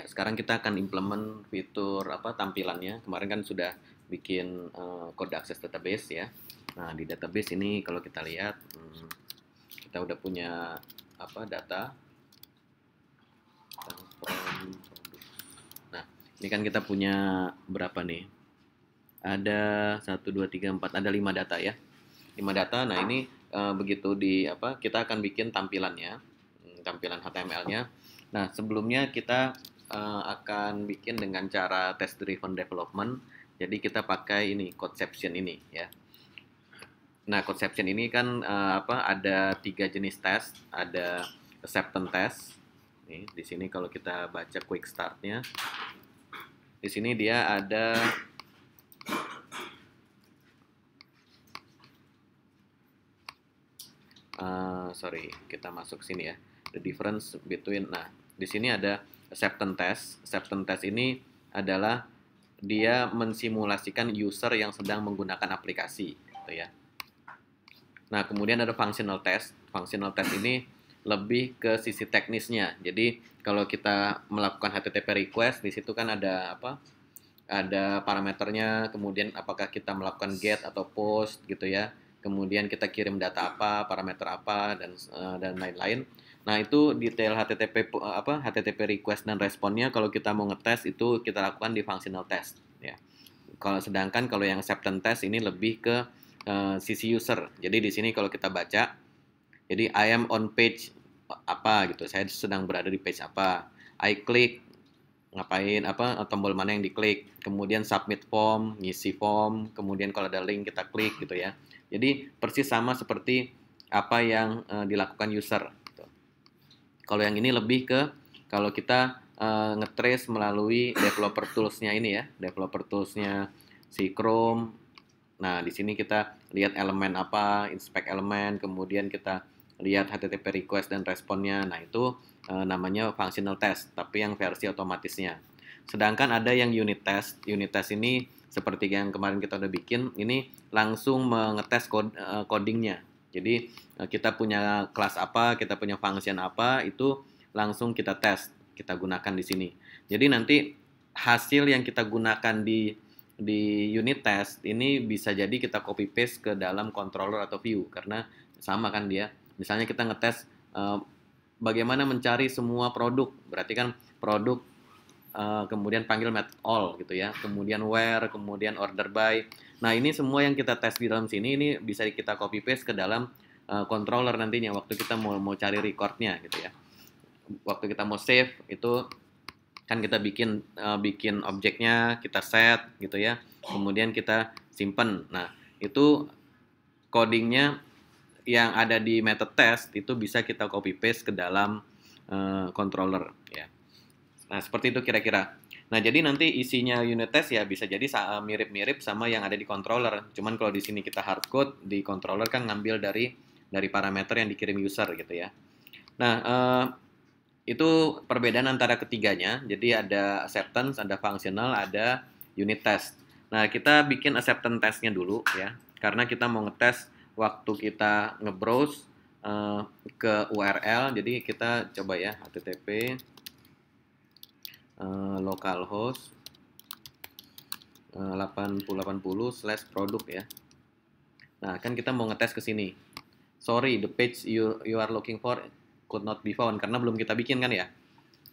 Ya, sekarang kita akan implement fitur apa tampilannya. Kemarin kan sudah bikin uh, kode akses database ya. Nah, di database ini kalau kita lihat hmm, kita udah punya apa data Nah, ini kan kita punya berapa nih? Ada satu dua tiga empat ada lima data ya. lima data. Nah, ini uh, begitu di apa? Kita akan bikin tampilannya. Hmm, tampilan HTML-nya. Nah, sebelumnya kita uh, akan bikin dengan cara test driven development. Jadi kita pakai ini conception ini ya. Nah, conception ini kan uh, apa ada tiga jenis tes, ada acceptance test. Nih, di sini kalau kita baca quick startnya, di sini dia ada uh, sorry kita masuk sini ya the difference between nah di sini ada acceptance test. Acceptance test ini adalah dia mensimulasikan user yang sedang menggunakan aplikasi, gitu ya. Nah, kemudian ada functional test. Functional test ini lebih ke sisi teknisnya. Jadi, kalau kita melakukan HTTP request, di situ kan ada apa? Ada parameternya, kemudian apakah kita melakukan get atau post gitu ya. Kemudian kita kirim data apa, parameter apa dan eh, dan lain-lain. Nah, itu detail HTTP eh, apa HTTP request dan responnya kalau kita mau ngetes itu kita lakukan di functional test ya. Kalau sedangkan kalau yang acceptance test ini lebih ke uh, sisi user. Jadi di sini kalau kita baca jadi I am on page eh, apa gitu. Saya sedang berada di page apa. I click ngapain apa tombol mana yang diklik kemudian submit form ngisi form kemudian kalau ada link kita klik gitu ya jadi persis sama seperti apa yang uh, dilakukan user kalau yang ini lebih ke kalau kita uh, ngetrace melalui developer toolsnya ini ya, developer toolsnya si Chrome. Nah, di sini kita lihat elemen apa, inspect elemen, kemudian kita lihat HTTP request dan responnya. Nah, itu uh, namanya functional test, tapi yang versi otomatisnya. Sedangkan ada yang unit test. Unit test ini seperti yang kemarin kita udah bikin, ini langsung mengetes kod, uh, codingnya. Jadi eh, kita punya kelas apa, kita punya function apa, itu langsung kita tes, kita gunakan di sini. Jadi nanti hasil yang kita gunakan di di unit test ini bisa jadi kita copy paste ke dalam controller atau view karena sama kan dia. Misalnya kita ngetes uh, bagaimana mencari semua produk, berarti kan produk uh, kemudian panggil met all gitu ya, kemudian where, kemudian order by Nah, ini semua yang kita tes di dalam sini ini bisa kita copy paste ke dalam uh, controller nantinya waktu kita mau mau cari recordnya gitu ya. Waktu kita mau save itu kan kita bikin uh, bikin objeknya kita set gitu ya. Kemudian kita simpan. Nah, itu codingnya yang ada di method test itu bisa kita copy paste ke dalam uh, controller ya. Nah, seperti itu kira-kira. Nah, jadi nanti isinya unit test ya bisa jadi eh, mirip-mirip sama yang ada di controller. Cuman kalau di sini kita hardcode, di controller kan ngambil dari dari parameter yang dikirim user gitu ya. Nah, eh, itu perbedaan antara ketiganya. Jadi ada acceptance, ada functional, ada unit test. Nah, kita bikin acceptance testnya dulu ya. Karena kita mau ngetes waktu kita ngebrowse eh, ke URL. Jadi kita coba ya, http Eh, localhost 8080 eh, slash produk ya. Nah, kan kita mau ngetes ke sini. Sorry, the page you, you are looking for could not be found karena belum kita bikin kan ya.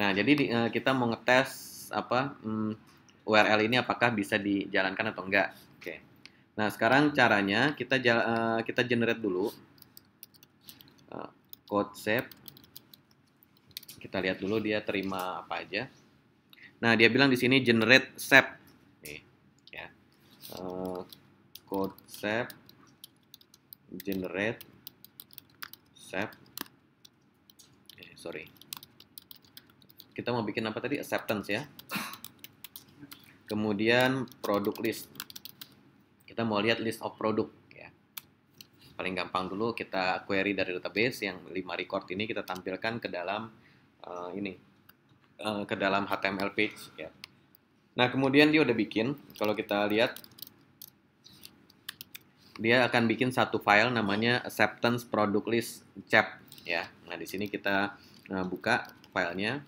Nah, jadi di, eh, kita mau ngetes apa um, hmm, URL ini apakah bisa dijalankan atau enggak. Oke. Nah, sekarang caranya kita kita generate dulu code save. Kita lihat dulu dia terima apa aja. Nah, dia bilang di sini generate sep. Nih, ya. Uh, code sep generate sep. Eh, sorry. Kita mau bikin apa tadi? Acceptance ya. Kemudian product list. Kita mau lihat list of product ya. Paling gampang dulu kita query dari database yang 5 record ini kita tampilkan ke dalam uh, ini Eh, ke dalam HTML page ya. Nah, kemudian dia udah bikin, kalau kita lihat dia akan bikin satu file namanya acceptance product list chap ya. Nah, di sini kita uh, buka filenya.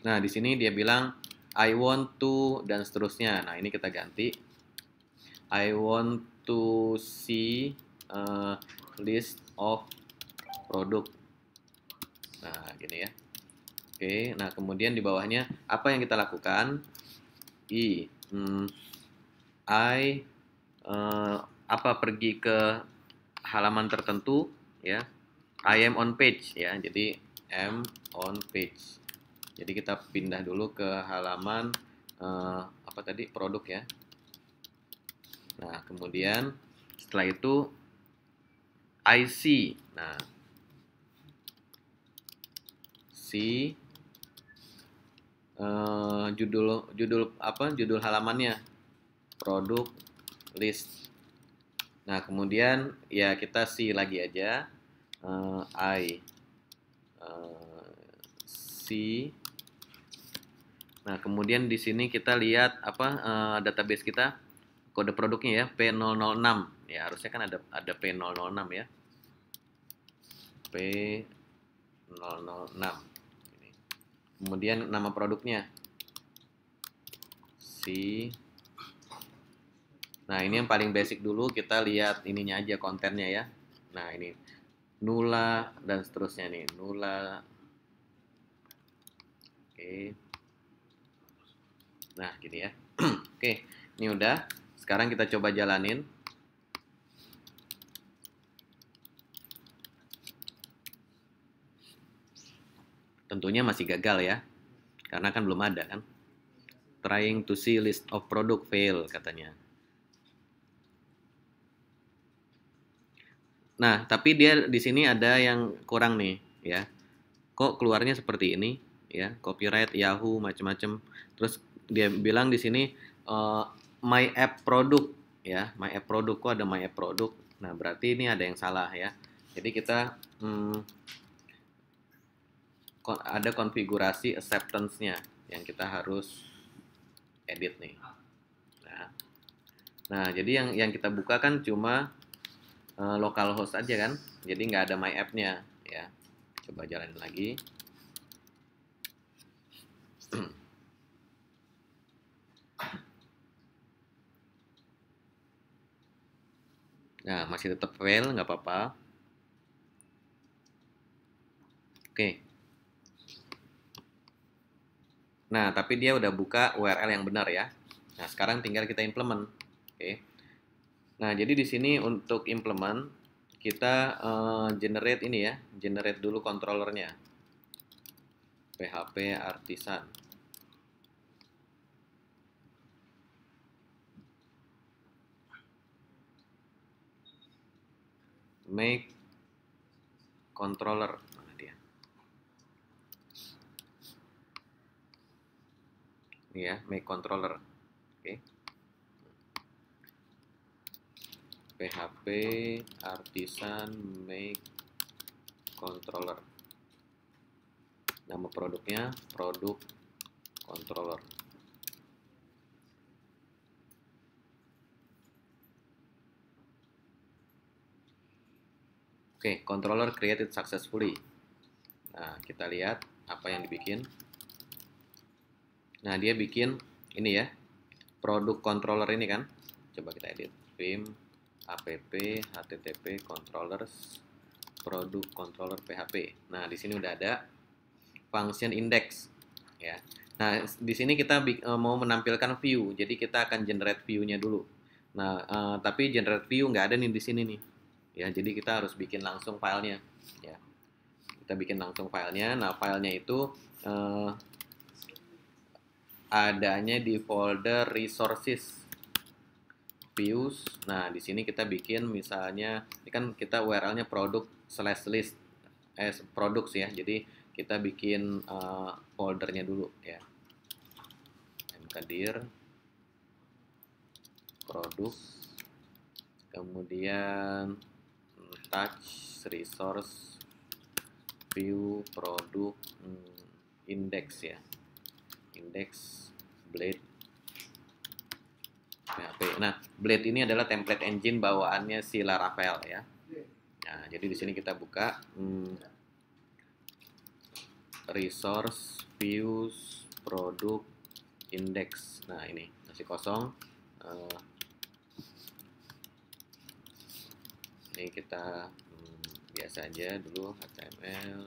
Nah, di sini dia bilang I want to dan seterusnya. Nah, ini kita ganti I want to see eh, list of produk Nah, gini ya. Oke, nah kemudian di bawahnya apa yang kita lakukan? I, mm, I uh, apa pergi ke halaman tertentu ya. I am on page ya. Jadi am on page. Jadi kita pindah dulu ke halaman uh, apa tadi produk ya. Nah, kemudian setelah itu IC. Nah, C, uh, eh, judul judul apa judul halamannya produk list. Nah kemudian ya kita si lagi aja uh, i uh, eh, si. Nah kemudian di sini kita lihat apa uh, database kita kode produknya ya P006 ya harusnya kan ada ada P006 ya P006 ini. kemudian nama produknya si nah ini yang paling basic dulu kita lihat ininya aja kontennya ya nah ini nula dan seterusnya nih nula oke nah gini ya oke ini udah sekarang kita coba jalanin Tentunya masih gagal ya, karena kan belum ada kan. Trying to see list of product fail katanya. Nah, tapi dia di sini ada yang kurang nih, ya. Kok keluarnya seperti ini, ya? Copyright Yahoo macam-macam. Terus dia bilang di sini uh, my app product, ya. My app product kok ada my app product. Nah, berarti ini ada yang salah ya. Jadi kita hmm, ada konfigurasi acceptance-nya yang kita harus edit nih. Nah, nah jadi yang yang kita buka kan cuma uh, eh, localhost aja kan, jadi nggak ada my app-nya ya. Coba jalanin lagi. Nah, masih tetap fail, nggak apa-apa. Oke, Nah, tapi dia udah buka URL yang benar ya. Nah, sekarang tinggal kita implement. Oke. Nah, jadi di sini untuk implement kita uh, generate ini ya, generate dulu controllernya. PHP artisan. Make controller. ini ya make controller oke okay. PHP artisan make controller nama produknya produk controller oke okay, controller created successfully nah kita lihat apa yang dibikin Nah, dia bikin ini ya, produk controller ini kan. Coba kita edit. Vim app http controllers produk controller PHP. Nah, di sini udah ada function index ya. Nah, di sini kita eh, mau menampilkan view. Jadi kita akan generate view-nya dulu. Nah, eh, tapi generate view nggak ada nih di sini nih. Ya, jadi kita harus bikin langsung filenya ya. Kita bikin langsung filenya. Nah, filenya itu eh, adanya di folder resources views. Nah, di sini kita bikin misalnya ini kan kita URL-nya produk slash list eh produk ya. Jadi kita bikin uh, foldernya dulu ya. mkdir produk kemudian touch resource view produk hmm, index ya index blade PHP. Nah, nah, blade ini adalah template engine bawaannya si Laravel ya. Nah, jadi di sini kita buka hmm, resource views produk index. Nah, ini masih kosong. Uh, ini kita hmm, biasa aja dulu HTML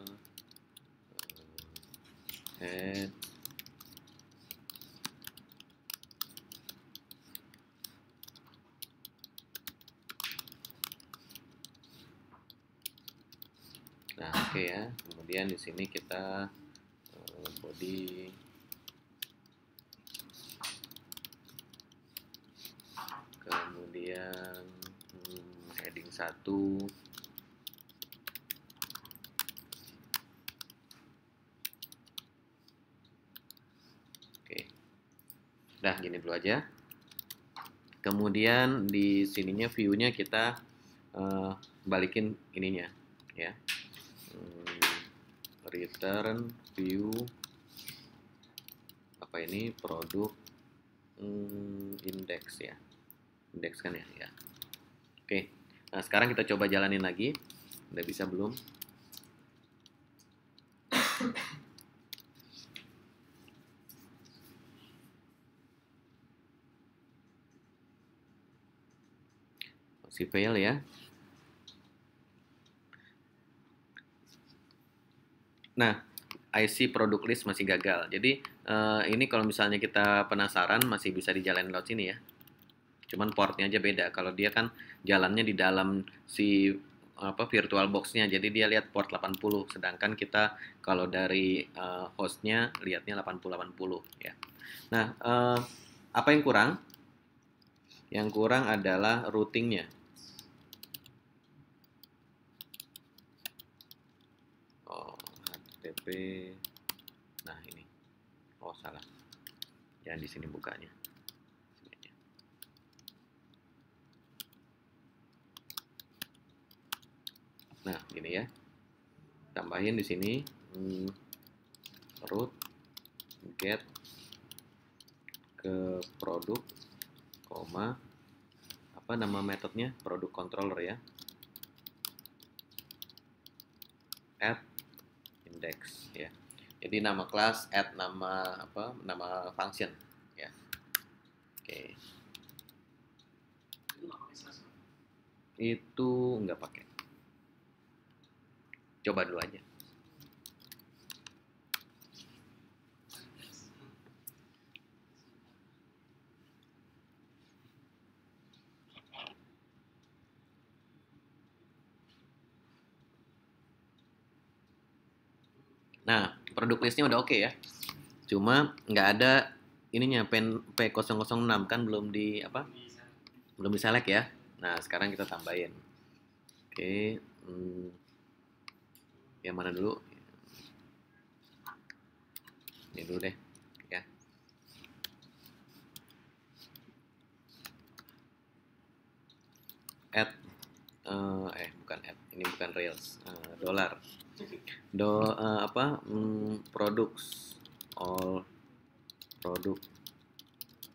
eh, head Nah, oke okay ya. Kemudian di sini kita eh, body kemudian hmm, heading 1 Oke. Udah gini dulu aja. Kemudian di sininya view-nya kita uh, balikin ininya ya return view apa ini produk hmm, indeks ya indeks kan ya ya oke nah sekarang kita coba jalanin lagi udah bisa belum masih fail ya Nah, IC produk list masih gagal. Jadi uh, ini kalau misalnya kita penasaran masih bisa dijalanin lewat sini ya. Cuman portnya aja beda. Kalau dia kan jalannya di dalam si apa virtual boxnya jadi dia lihat port 80 sedangkan kita kalau dari uh, hostnya lihatnya 80 ya nah uh, apa yang kurang yang kurang adalah routingnya di sini bukanya. Nah, gini ya. Tambahin di sini hmm, root get ke produk koma apa nama metodenya produk controller ya add index ya jadi nama kelas add nama apa nama function ya. Oke. Itu nggak pakai. Coba dulu aja. Nah, produk listnya udah oke okay ya. Cuma nggak ada ininya P006 kan belum di apa? Belum select ya. Nah, sekarang kita tambahin. Oke, hmm, yang mana dulu? Ini dulu deh. Ya. Add uh, eh bukan add. ini bukan Rails uh, eh, dolar do uh, apa mm, products all produk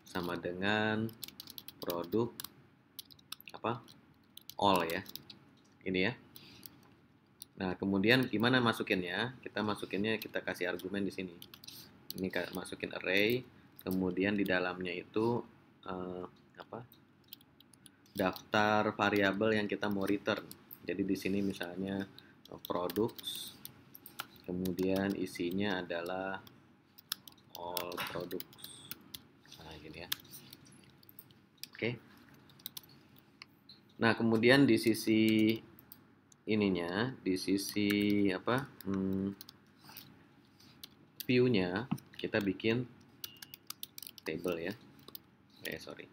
sama dengan produk apa all ya ini ya nah kemudian gimana masukinnya kita masukinnya kita kasih argumen di sini ini masukin array kemudian di dalamnya itu eh, apa daftar variabel yang kita mau return jadi di sini misalnya eh, produk kemudian isinya adalah all produk nah gini ya oke okay. nah kemudian di sisi ininya di sisi apa hmm, view-nya kita bikin table ya eh sorry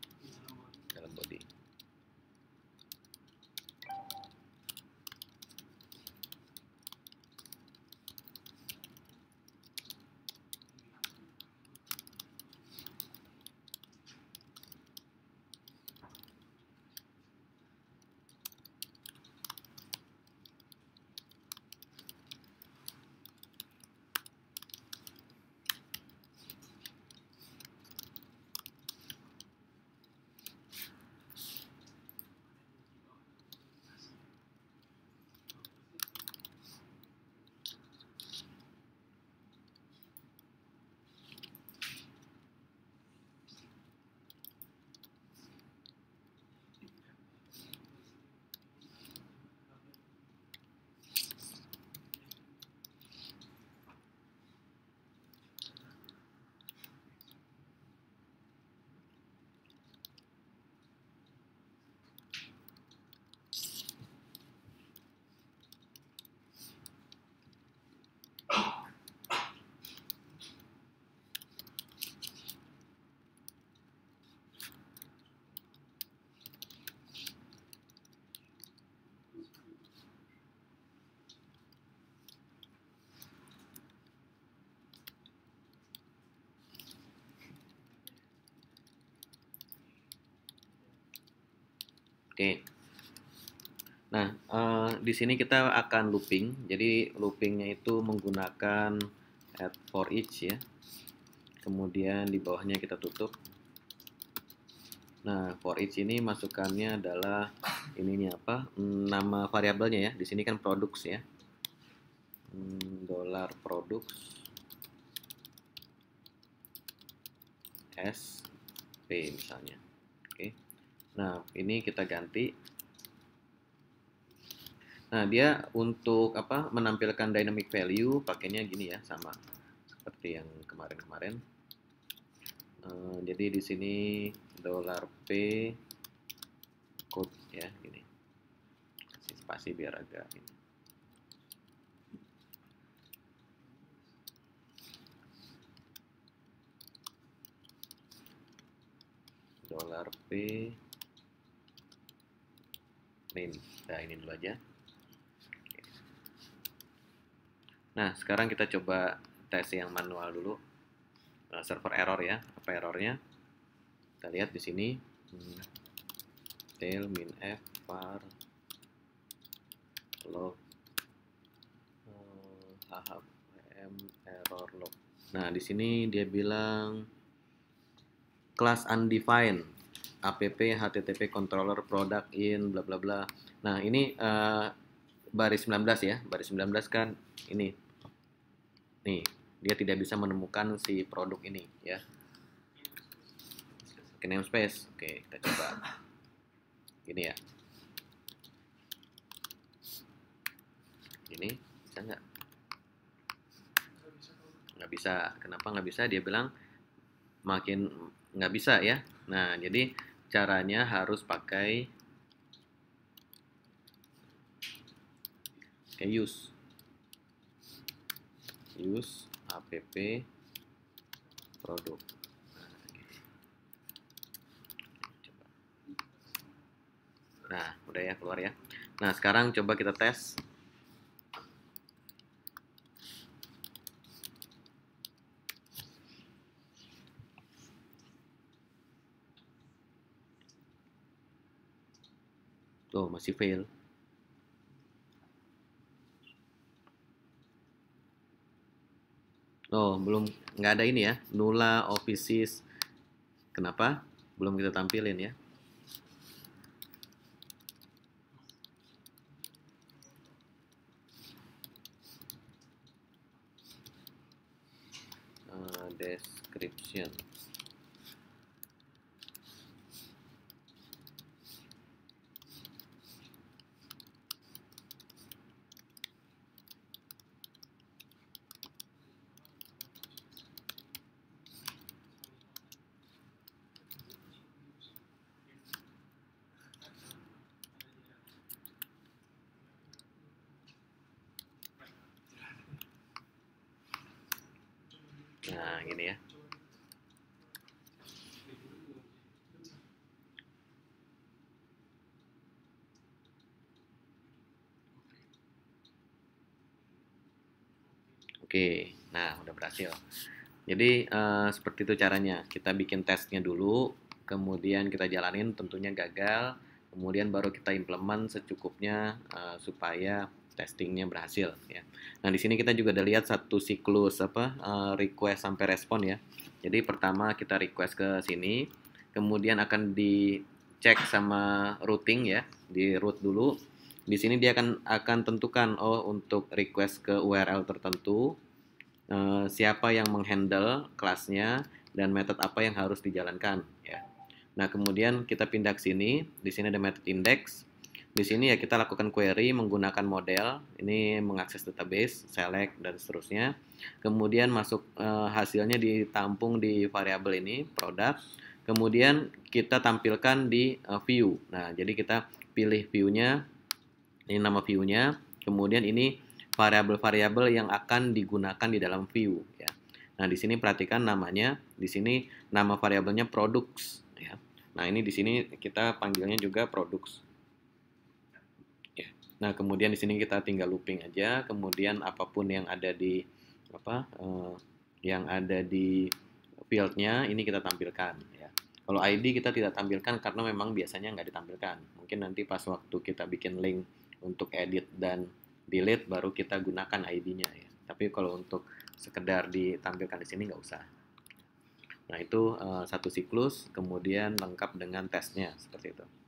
Oke. Nah, uh, di sini kita akan looping. Jadi loopingnya itu menggunakan add for each ya. Kemudian di bawahnya kita tutup. Nah, for each ini masukannya adalah ininya apa? Nama variabelnya ya. Di sini kan products ya. dolar hmm, dollar products s p misalnya. Oke. Okay. Nah, ini kita ganti. Nah, dia untuk apa menampilkan dynamic value pakainya gini ya, sama seperti yang kemarin-kemarin. Uh, jadi di sini dollar P code ya gini. Kasih spasi biar agak ini. dollar P name. Nah, ini dulu aja. Nah, sekarang kita coba tes yang manual dulu. Nah, server error ya. Apa errornya? Kita lihat di sini. Hmm. tail min f var log eh, m error log. Nah, di sini dia bilang kelas undefined app http controller product in bla bla bla nah ini uh, baris 19 ya baris 19 kan ini nih dia tidak bisa menemukan si produk ini ya ke namespace oke kita coba ini ya ini bisa nggak nggak bisa kenapa nggak bisa dia bilang makin nggak bisa ya nah jadi caranya harus pakai okay, use use app produk nah udah ya keluar ya nah sekarang coba kita tes Tuh, oh, masih fail. Oh, belum nggak ada ini ya. Nula offices. Kenapa? Belum kita tampilin ya. Nah, gini ya. Oke, nah udah berhasil. Jadi uh, seperti itu caranya. Kita bikin tesnya dulu, kemudian kita jalanin, tentunya gagal. Kemudian baru kita implement secukupnya uh, supaya testingnya berhasil ya. Nah di sini kita juga ada lihat satu siklus apa uh, request sampai respon ya. Jadi pertama kita request ke sini, kemudian akan dicek sama routing ya, di root dulu. Di sini dia akan akan tentukan oh untuk request ke URL tertentu uh, siapa yang menghandle kelasnya dan metode apa yang harus dijalankan ya. Nah, kemudian kita pindah ke sini. Di sini ada method index. Di sini ya kita lakukan query menggunakan model, ini mengakses database, select dan seterusnya. Kemudian masuk eh, hasilnya ditampung di variabel ini, produk Kemudian kita tampilkan di eh, view. Nah, jadi kita pilih view-nya. Ini nama view-nya. Kemudian ini variabel-variabel yang akan digunakan di dalam view ya. Nah, di sini perhatikan namanya. Di sini nama variabelnya products ya. Nah, ini di sini kita panggilnya juga products. Nah, kemudian di sini kita tinggal looping aja, kemudian apapun yang ada di apa uh, yang ada di fieldnya ini kita tampilkan ya. Kalau ID kita tidak tampilkan karena memang biasanya nggak ditampilkan. Mungkin nanti pas waktu kita bikin link untuk edit dan delete baru kita gunakan ID-nya ya. Tapi kalau untuk sekedar ditampilkan di sini nggak usah. Nah itu uh, satu siklus, kemudian lengkap dengan tesnya seperti itu.